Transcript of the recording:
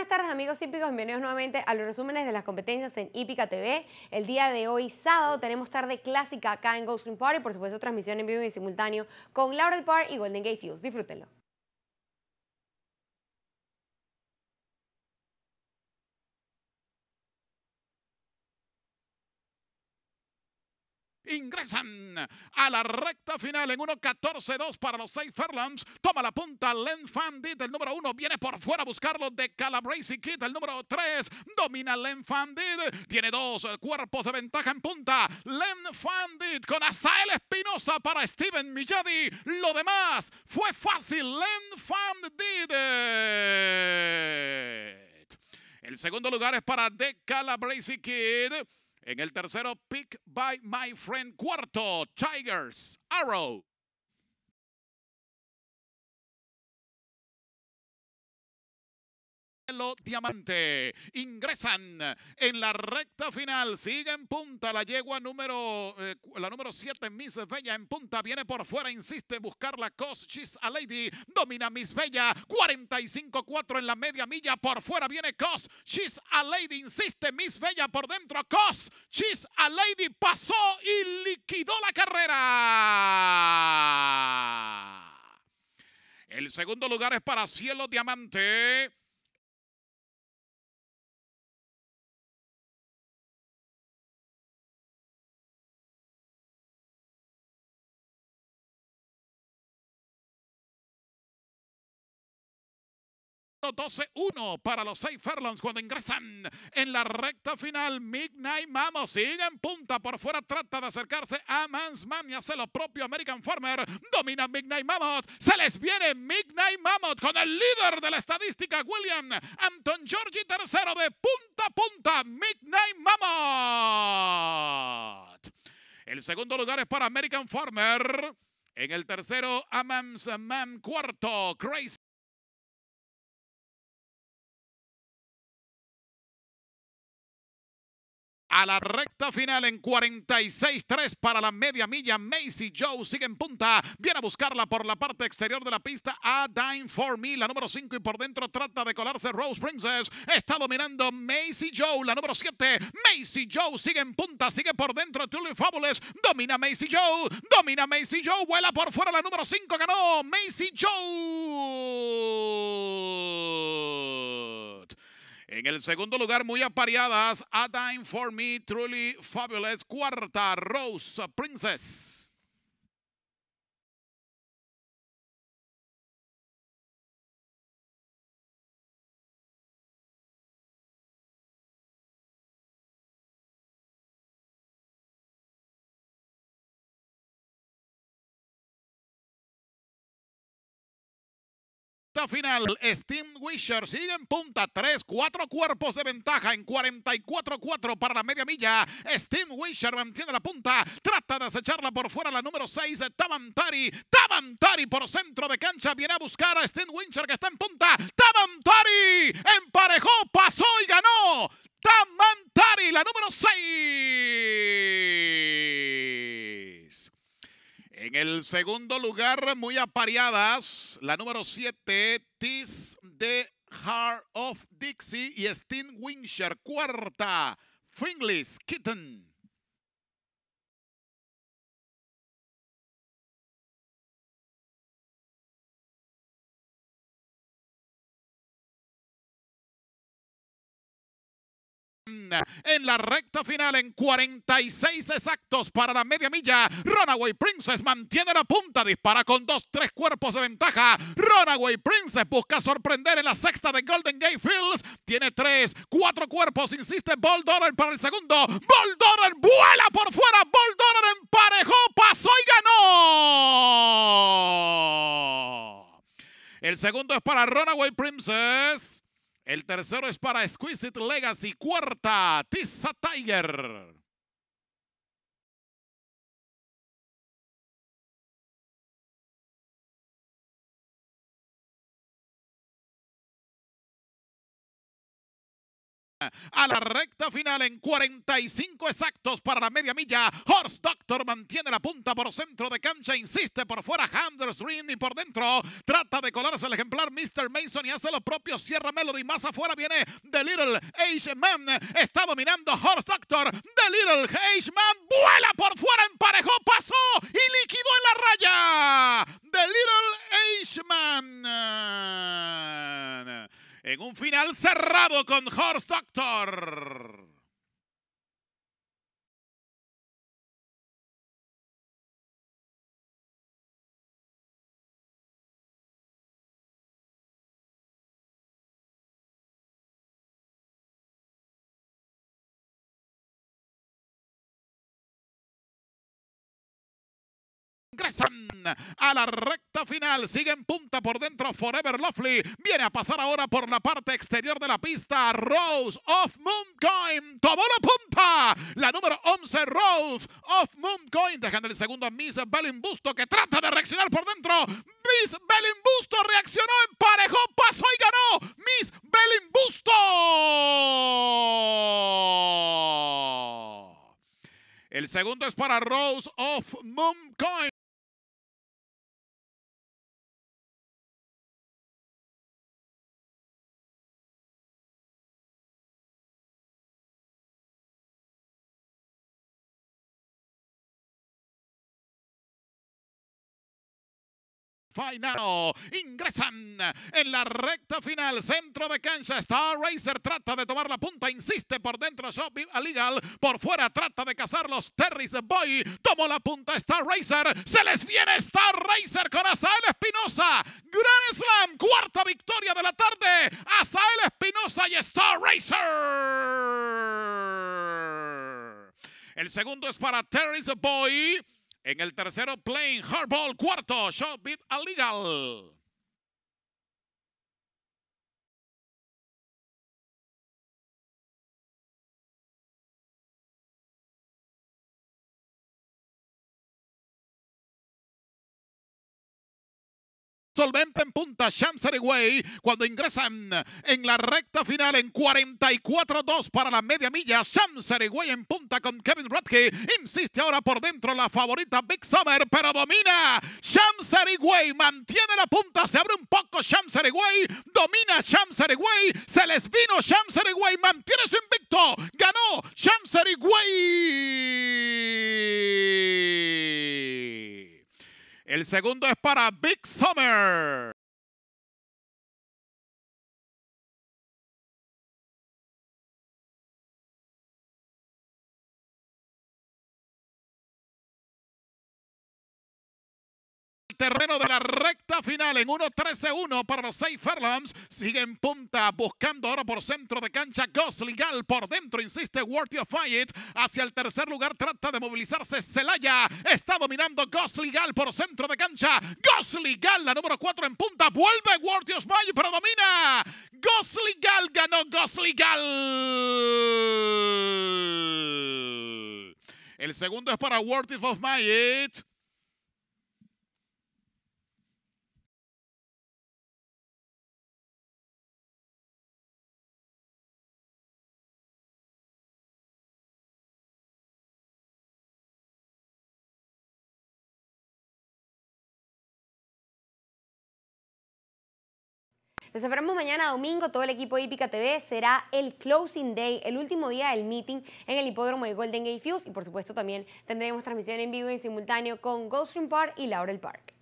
buenas tardes amigos hípicos, bienvenidos nuevamente a los resúmenes de las competencias en Hípica TV. El día de hoy, sábado, tenemos tarde clásica acá en ghost Party, por supuesto transmisión en vivo y simultáneo con Laurel Park y Golden Gate Fields. Disfrútenlo. Ingresan a la recta final en 14 2 para los 6 Furlongs. Toma la punta Len Fandit, el número uno. Viene por fuera a buscarlo de Calabrese Kid, el número 3. Domina Len Fandit. Tiene dos cuerpos de ventaja en punta. Len Fandit con Asael Espinosa para Steven Milladi. Lo demás fue fácil. Len Fandit. El segundo lugar es para De Calabrese Kid. En el tercero, Pick by My Friend. Cuarto, Tigers, Arrow. Diamante. Ingresan en la recta final. Sigue en punta la yegua número eh, la número 7, Miss Bella en punta. Viene por fuera, insiste en buscar la cos. She's a lady. Domina Miss Bella. 45-4 en la media milla. Por fuera viene Cos. She's a lady. Insiste Miss Bella por dentro. Cos. She's a lady. Pasó y liquidó la carrera. El segundo lugar es para Cielo Diamante. 12-1 para los 6 cuando ingresan en la recta final. Midnight Mammoth sigue en punta por fuera, trata de acercarse a Mansman y hace lo propio American Farmer. Domina Midnight Mammoth, se les viene Midnight Mammoth con el líder de la estadística, William Anton Georgi tercero de punta a punta. Midnight Mammoth. El segundo lugar es para American Farmer. En el tercero, Amans Man Cuarto, Crazy. a la recta final en 46-3 para la media milla. Macy Joe sigue en punta. Viene a buscarla por la parte exterior de la pista a Dime For Me, la número 5. Y por dentro trata de colarse Rose Princess. Está dominando Macy Joe, la número 7. Macy Joe sigue en punta, sigue por dentro Tully Fabulous. Domina Macy Joe, domina Macy Joe. Vuela por fuera la número 5. Ganó Macy Joe. En el segundo lugar, muy apareadas, A Time for Me, Truly Fabulous. Cuarta, Rose Princess. final. Steam Wisher sigue en punta. 3, 4 cuerpos de ventaja en 44-4 para la media milla. Steam Wisher mantiene la punta. Trata de acecharla por fuera la número 6, Tamantari. Tamantari por centro de cancha. Viene a buscar a Steam Wisher que está en punta. Tamantari emparejó, pasó y ganó. Tamantari, la número 6. En el segundo lugar, muy apareadas, la número 7, Tis de Heart of Dixie y Steen Winsher. Cuarta, Fingless Kitten. en la recta final en 46 exactos para la media milla. Runaway Princess mantiene la punta, dispara con dos, tres cuerpos de ventaja. Runaway Princess busca sorprender en la sexta de Golden Gate Fields. Tiene tres, cuatro cuerpos, insiste Bold para el segundo. Bold vuela por fuera, Bold emparejó, pasó y ganó. El segundo es para Runaway Princess. El tercero es para Exquisite Legacy. Cuarta, Tissa Tiger. a la recta final en 45 exactos para la media milla. Horse Doctor mantiene la punta por centro de cancha, insiste por fuera Handers Ring y por dentro trata de colarse el ejemplar Mr. Mason y hace lo propio. Sierra Melody más afuera viene The Little h Man. Está dominando Horse Doctor. The Little h Man vuela por fuera, emparejó, pasó y liquidó en la raya. The Little h Man en un final cerrado con Horst Doctor a la recta final. Sigue en punta por dentro Forever Lovely. Viene a pasar ahora por la parte exterior de la pista. Rose of Mooncoin tomó la punta. La número 11, Rose of Mooncoin, dejando el segundo a Miss Belimbusto que trata de reaccionar por dentro. Miss Belimbusto reaccionó, emparejó, pasó y ganó. Miss Belimbusto. El segundo es para Rose of Mooncoin. Final. Ingresan en la recta final. Centro de cancha. Star Racer trata de tomar la punta. Insiste por dentro. Shop Legal Por fuera trata de cazarlos. Terry's Boy tomó la punta. Star Racer. Se les viene Star Racer con Asael Espinosa. Grand Slam. Cuarta victoria de la tarde. Asael Espinosa y Star Racer. El segundo es para Terry's Boy. En el tercero, Playing Hardball. Cuarto, show Beat Illegal. solvente en punta, Way. cuando ingresan en la recta final en 44-2 para la media milla, Way en punta con Kevin Radke, insiste ahora por dentro la favorita Big Summer, pero domina Way. mantiene la punta, se abre un poco Way. domina Way. se les vino Way. mantiene su invicto, ganó Way. El segundo es para Big Summer. terreno de la recta final en 1-13-1 e, para los seis Fairlands. Sigue en punta, buscando ahora por centro de cancha Gosligal. Por dentro insiste Worthy of Fight. Hacia el tercer lugar trata de movilizarse Celaya. Está dominando Gosligal por centro de cancha. Gosligal, la número 4 en punta. Vuelve Worthy of Fight, pero domina. Gosligal ganó Gosligal. El segundo es para Worthy of Fight. Nos esperamos mañana domingo. Todo el equipo de Hípica TV será el closing day, el último día del meeting en el hipódromo de Golden Gate Fuse Y por supuesto también tendremos transmisión en vivo y en simultáneo con Goldstream Park y Laurel Park.